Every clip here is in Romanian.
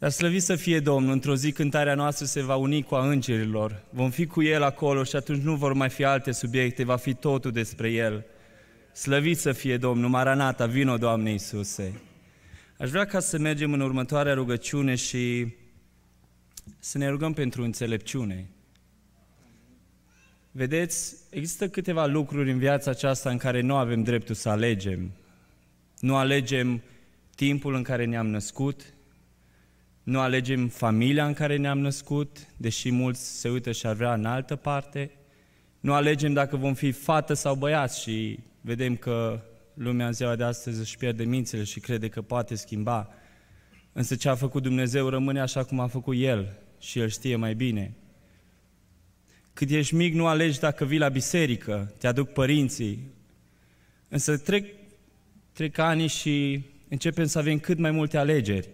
Dar slăvit să fie Domnul, într-o zi cântarea noastră se va uni cu a îngerilor. Vom fi cu El acolo și atunci nu vor mai fi alte subiecte, va fi totul despre El. Slăvit să fie Domnul, Maranata, vino Doamne Iisuse! Aș vrea ca să mergem în următoarea rugăciune și să ne rugăm pentru înțelepciune. Vedeți, există câteva lucruri în viața aceasta în care nu avem dreptul să alegem. Nu alegem timpul în care ne-am născut, nu alegem familia în care ne-am născut, deși mulți se uită și ar vrea în altă parte, nu alegem dacă vom fi fată sau băiat și vedem că lumea în ziua de astăzi își pierde mințile și crede că poate schimba. Însă ce a făcut Dumnezeu rămâne așa cum a făcut El și El știe mai bine. Cât ești mic, nu alegi dacă vii la biserică, te aduc părinții. Însă trec, trec ani și începem să avem cât mai multe alegeri.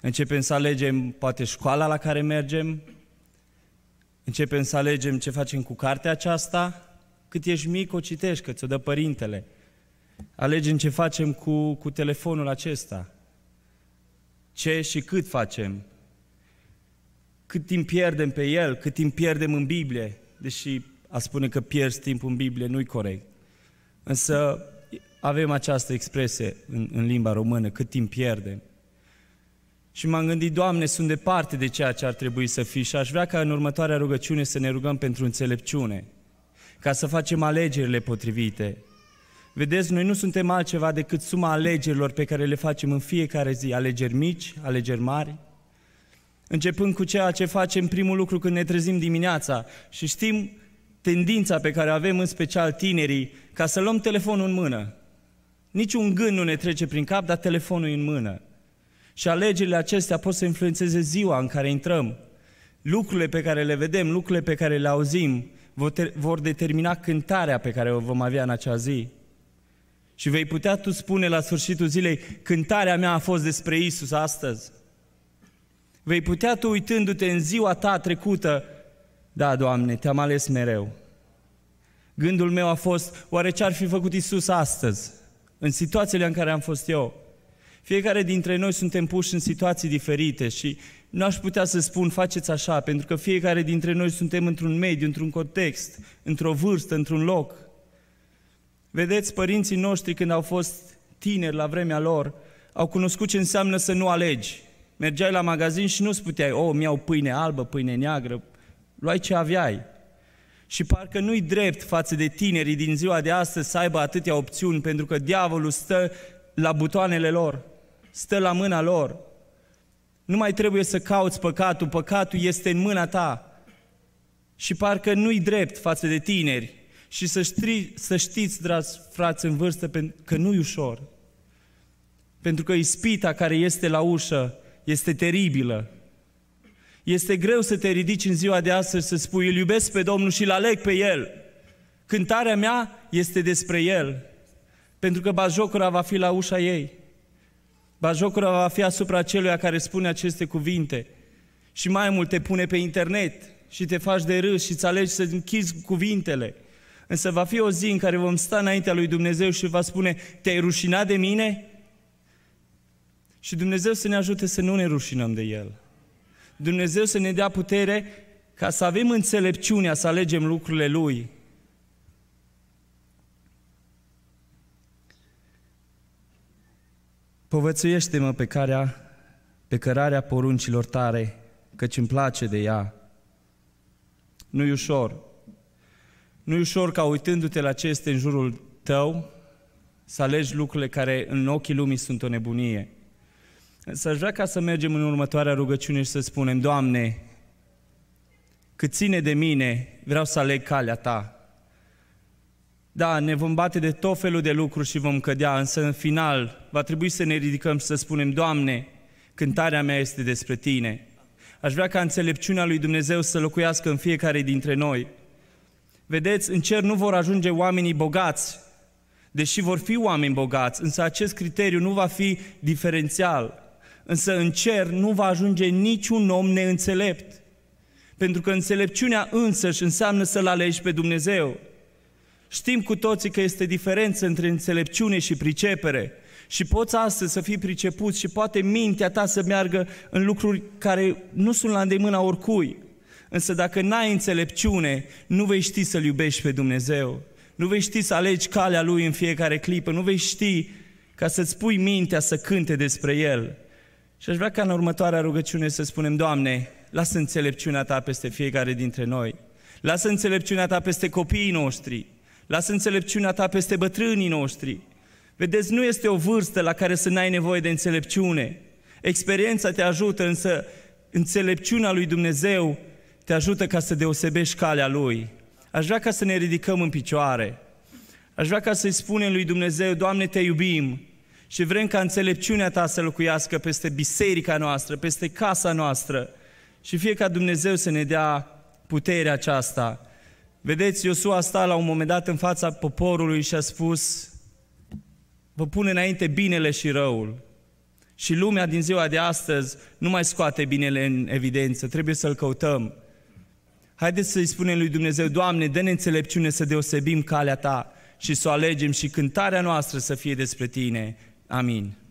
Începem să alegem poate școala la care mergem, începem să alegem ce facem cu cartea aceasta, cât ești mic o citești, că ți-o dă părintele. Alegem ce facem cu, cu telefonul acesta, ce și cât facem, cât timp pierdem pe el, cât timp pierdem în Biblie, deși a spune că pierzi timp în Biblie nu-i corect. Însă avem această expresie în, în limba română, cât timp pierdem. Și m-am gândit, Doamne, sunt departe de ceea ce ar trebui să fii și aș vrea ca în următoarea rugăciune să ne rugăm pentru înțelepciune, ca să facem alegerile potrivite. Vedeți, noi nu suntem altceva decât suma alegerilor pe care le facem în fiecare zi, alegeri mici, alegeri mari, începând cu ceea ce facem primul lucru când ne trezim dimineața și știm tendința pe care o avem, în special tinerii, ca să luăm telefonul în mână. Niciun gând nu ne trece prin cap, dar telefonul în mână. Și alegerile acestea pot să influențeze ziua în care intrăm. Lucrurile pe care le vedem, lucrurile pe care le auzim, vor determina cântarea pe care o vom avea în acea zi. Și vei putea tu spune la sfârșitul zilei, cântarea mea a fost despre Isus astăzi. Vei putea tu uitându-te în ziua ta trecută, da, Doamne, te-am ales mereu. Gândul meu a fost, oare ce ar fi făcut Isus astăzi, în situațiile în care am fost eu? Fiecare dintre noi suntem puși în situații diferite și nu aș putea să spun faceți așa, pentru că fiecare dintre noi suntem într-un mediu, într-un context, într-o vârstă, într-un loc. Vedeți, părinții noștri când au fost tineri la vremea lor, au cunoscut ce înseamnă să nu alegi. Mergeai la magazin și nu-ți puteai, oh, mi-au pâine albă, pâine neagră, luai ce aveai. Și parcă nu-i drept față de tinerii din ziua de astăzi să aibă atâtea opțiuni, pentru că diavolul stă la butoanele lor stă la mâna lor. Nu mai trebuie să cauți păcatul, păcatul este în mâna ta. Și parcă nu-i drept față de tineri. Și să, ștri, să știți, dragi frați în vârstă, că nu-i ușor. Pentru că ispita care este la ușă este teribilă. Este greu să te ridici în ziua de astăzi să spui, îl iubesc pe Domnul și îl aleg pe El. Cântarea mea este despre El. Pentru că bajocura va fi la ușa ei. Bajocura va fi asupra celui care spune aceste cuvinte și mai mult te pune pe internet și te faci de râs și îți alegi să închizi cuvintele. Însă va fi o zi în care vom sta înaintea lui Dumnezeu și va spune, te-ai rușinat de mine? Și Dumnezeu să ne ajute să nu ne rușinăm de El. Dumnezeu să ne dea putere ca să avem înțelepciunea să alegem lucrurile Lui Povățuiește-mă pe, carea, pe cărarea poruncilor tare, căci îmi place de ea. Nu-i ușor. Nu-i ușor ca uitându-te la ce este în jurul tău, să alegi lucrurile care în ochii lumii sunt o nebunie. Însă aș vrea ca să mergem în următoarea rugăciune și să spunem, Doamne, cât ține de mine, vreau să aleg calea Ta. Da, ne vom bate de tot felul de lucruri și vom cădea, însă în final va trebui să ne ridicăm și să spunem, Doamne, cântarea mea este despre Tine. Aș vrea ca înțelepciunea lui Dumnezeu să locuiască în fiecare dintre noi. Vedeți, în cer nu vor ajunge oamenii bogați, deși vor fi oameni bogați, însă acest criteriu nu va fi diferențial. Însă în cer nu va ajunge niciun om neînțelept, pentru că înțelepciunea însăși înseamnă să-L alegi pe Dumnezeu. Știm cu toții că este diferență între înțelepciune și pricepere. Și poți astăzi să fii priceput și poate mintea ta să meargă în lucruri care nu sunt la îndemâna oricui. Însă dacă n-ai înțelepciune, nu vei ști să-L iubești pe Dumnezeu. Nu vei ști să alegi calea Lui în fiecare clipă. Nu vei ști ca să-ți pui mintea să cânte despre El. Și aș vrea ca în următoarea rugăciune să spunem, Doamne, lasă înțelepciunea Ta peste fiecare dintre noi. Lasă înțelepciunea Ta peste copiii noștri. Lasă înțelepciunea ta peste bătrânii noștri. Vedeți, nu este o vârstă la care să n-ai nevoie de înțelepciune. Experiența te ajută, însă înțelepciunea lui Dumnezeu te ajută ca să deosebești calea Lui. Aș vrea ca să ne ridicăm în picioare. Aș vrea ca să-i spunem lui Dumnezeu, Doamne, te iubim și vrem ca înțelepciunea Ta să locuiască peste biserica noastră, peste casa noastră și fie ca Dumnezeu să ne dea puterea aceasta Vedeți, Iosua a stat la un moment dat în fața poporului și a spus, vă pune înainte binele și răul. Și lumea din ziua de astăzi nu mai scoate binele în evidență, trebuie să-l căutăm. Haideți să-i spunem lui Dumnezeu, Doamne, dă-ne înțelepciune să deosebim calea Ta și să o alegem și cântarea noastră să fie despre Tine. Amin.